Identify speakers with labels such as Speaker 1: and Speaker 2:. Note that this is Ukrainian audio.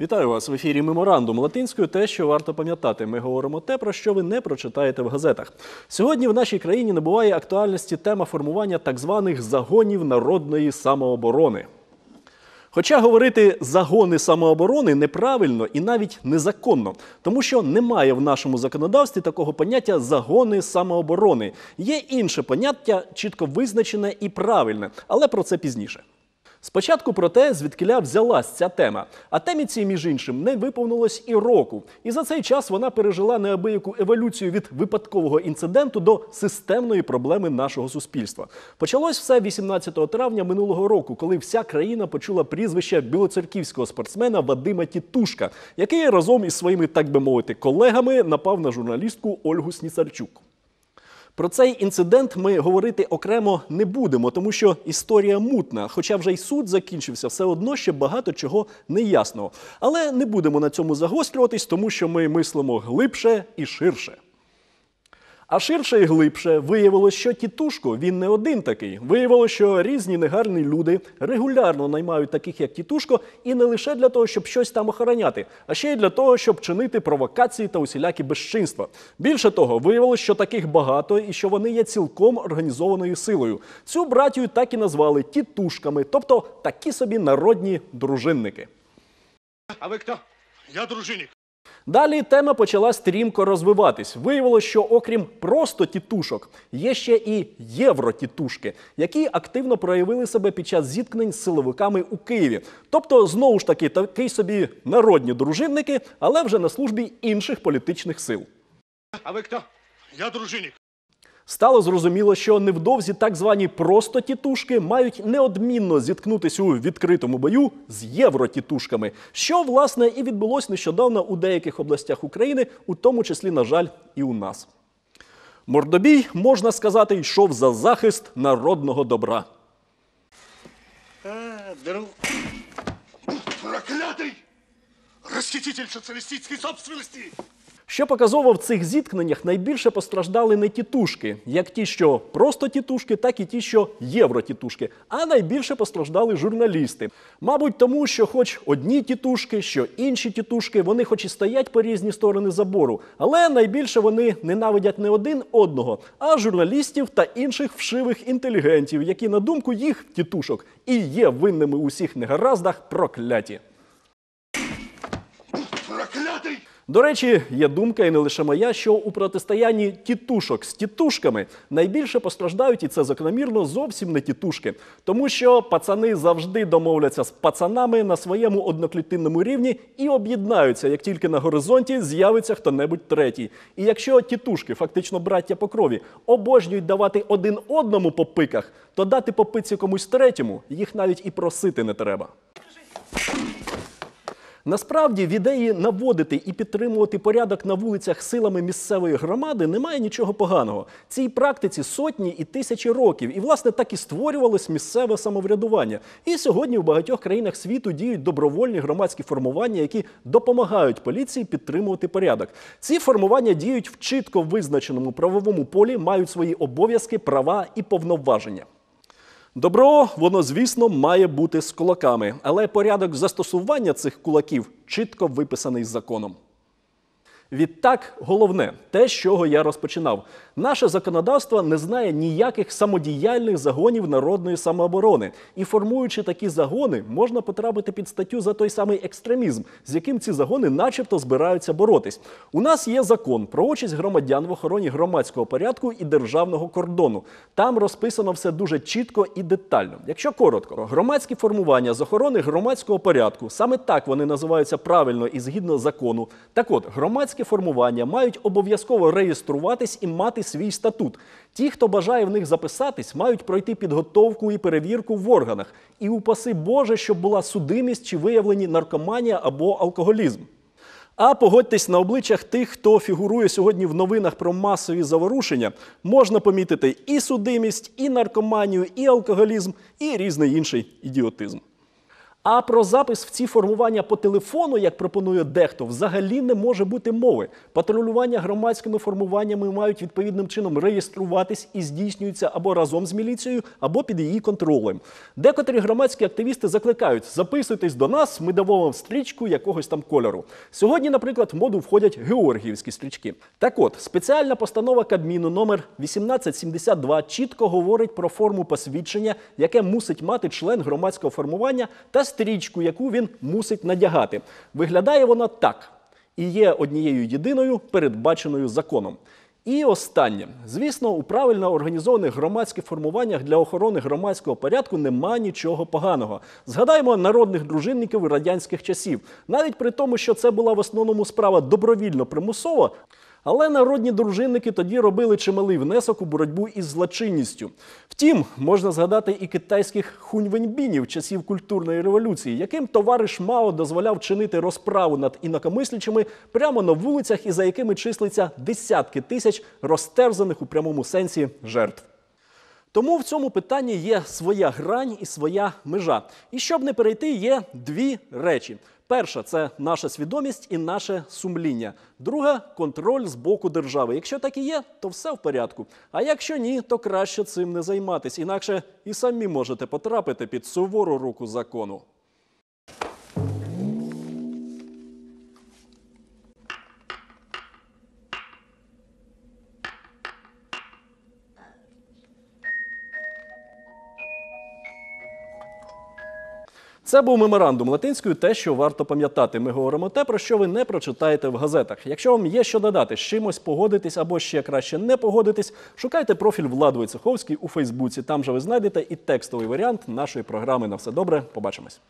Speaker 1: Вітаю вас в ефірі Меморандум латинською. Те, що варто пам'ятати, ми говоримо те, про що ви не прочитаєте в газетах. Сьогодні в нашій країні набуває актуальності тема формування так званих загонів народної самооборони. Хоча говорити загони самооборони неправильно і навіть незаконно, тому що немає в нашому законодавстві такого поняття загони самооборони. Є інше поняття, чітко визначене і правильне, але про це пізніше. Спочатку про те, звідкиля взялась ця тема. А темі цій, між іншим, не виповнилось і року. І за цей час вона пережила неабияку еволюцію від випадкового інциденту до системної проблеми нашого суспільства. Почалось все 18 травня минулого року, коли вся країна почула прізвище білоцерківського спортсмена Вадима Тітушка, який разом із своїми, так би мовити, колегами напав на журналістку Ольгу Снісарчук. Про цей інцидент ми говорити окремо не будемо, тому що історія мутна. Хоча вже й суд закінчився, все одно ще багато чого не неясного. Але не будемо на цьому загострюватись, тому що ми мислимо глибше і ширше. А ширше і глибше виявилось, що тітушко він не один такий. Виявилось, що різні негарні люди регулярно наймають таких, як тітушко, і не лише для того, щоб щось там охороняти, а ще й для того, щоб чинити провокації та усілякі безчинства. Більше того, виявилось, що таких багато і що вони є цілком організованою силою. Цю братію так і назвали тітушками, тобто такі собі народні дружинники. А ви хто? Я дружинник. Далі тема почала стрімко розвиватись. Виявилося, що окрім просто тітушок, є ще і євротітушки, які активно проявили себе під час зіткнень з силовиками у Києві. Тобто, знову ж таки, такий собі народні дружинники, але вже на службі інших політичних сил. А ви хто? Я дружинник. Стало зрозуміло, що невдовзі так звані просто тітушки мають неодмінно зіткнутися у відкритому бою з євротітушками, що власне і відбулось нещодавно у деяких областях України, у тому числі, на жаль, і у нас. Мордобій, можна сказати, йшов за захист народного добра. Е, Проклятий! Розхититель соціалістської собственності! Що показово в цих зіткненнях найбільше постраждали не тітушки, як ті, що просто тітушки, так і ті, що євротітушки, а найбільше постраждали журналісти. Мабуть, тому що, хоч одні тітушки, що інші тітушки, вони хоч і стоять по різні сторони забору, але найбільше вони ненавидять не один одного, а журналістів та інших вшивих інтелігентів, які на думку їх тітушок і є винними у всіх негараздах прокляті. До речі, є думка, і не лише моя, що у протистоянні тітушок з тітушками найбільше постраждають, і це закономірно зовсім не тітушки, тому що пацани завжди домовляться з пацанами на своєму одноклітинному рівні і об'єднаються, як тільки на горизонті з'явиться хто-небудь третій. І якщо тітушки, фактично браття по крові, обожнюють давати один одному по пиках, то дати по пиці комусь третьому їх навіть і просити не треба. Насправді в ідеї наводити і підтримувати порядок на вулицях силами місцевої громади немає нічого поганого. Цій практиці сотні і тисячі років, і власне так і створювалось місцеве самоврядування. І сьогодні в багатьох країнах світу діють добровольні громадські формування, які допомагають поліції підтримувати порядок. Ці формування діють в чітко визначеному правовому полі, мають свої обов'язки, права і повноваження. Добро, воно, звісно, має бути з кулаками, але порядок застосування цих кулаків чітко виписаний законом. Відтак, головне, те, з чого я розпочинав, наше законодавство не знає ніяких самодіяльних загонів народної самооборони, і формуючи такі загони, можна потрапити під статтю за той самий екстремізм, з яким ці загони, начебто, збираються боротись. У нас є закон про участь громадян в охороні громадського порядку і державного кордону. Там розписано все дуже чітко і детально. Якщо коротко, громадські формування з охорони громадського порядку, саме так вони називаються правильно і згідно закону. Так, от громадські громадські формування мають обов'язково реєструватись і мати свій статут. Ті, хто бажає в них записатись, мають пройти підготовку і перевірку в органах. І упаси Боже, щоб була судимість чи виявлені наркоманія або алкоголізм. А погодьтесь на обличчях тих, хто фігурує сьогодні в новинах про масові заворушення, можна помітити і судимість, і наркоманію, і алкоголізм, і різний інший ідіотизм. А про запис в ці формування по телефону, як пропонує дехто, взагалі не може бути мови. Патрулювання громадськими формуваннями мають відповідним чином реєструватись і здійснюються або разом з міліцією, або під її контролем. Декотрі громадські активісти закликають записуйтесь до нас, ми дамо вам стрічку якогось там кольору. Сьогодні, наприклад, в моду входять георгіївські стрічки. Так от спеціальна постанова Кабміну номер 1872 чітко говорить про форму посвідчення, яке мусить мати член громадського формування та стрічку, яку він мусить надягати. Виглядає вона так і є однією єдиною передбаченою законом. І останнє, звісно, у правильно організованих громадських формуваннях для охорони громадського порядку нема нічого поганого. Згадаємо народних дружинників радянських часів, навіть при тому, що це була в основному справа добровільно примусово. Але народні дружинники тоді робили чималий внесок у боротьбу із злочинністю. Втім, можна згадати і китайських хуньвеньбінів часів культурної революції, яким товариш Мао дозволяв чинити розправу над інакомислячими прямо на вулицях, і за якими числиться десятки тисяч розтерзаних у прямому сенсі жертв. Тому в цьому питанні є своя грань і своя межа. І щоб не перейти, є дві речі. Перша це наша свідомість і наше сумління. Друга контроль з боку держави. Якщо так і є, то все в порядку. А якщо ні, то краще цим не займатись, інакше і самі можете потрапити під сувору руку закону. Це був меморандум латинською, те, що варто пам'ятати. Ми говоримо те, про що ви не прочитаєте в газетах. Якщо вам є що додати, з чимось погодитись або ще краще не погодитись, шукайте профіль Влад Войцеховський у Фейсбуці. Там же ви знайдете і текстовий варіант нашої програми. На все добре. Побачимось.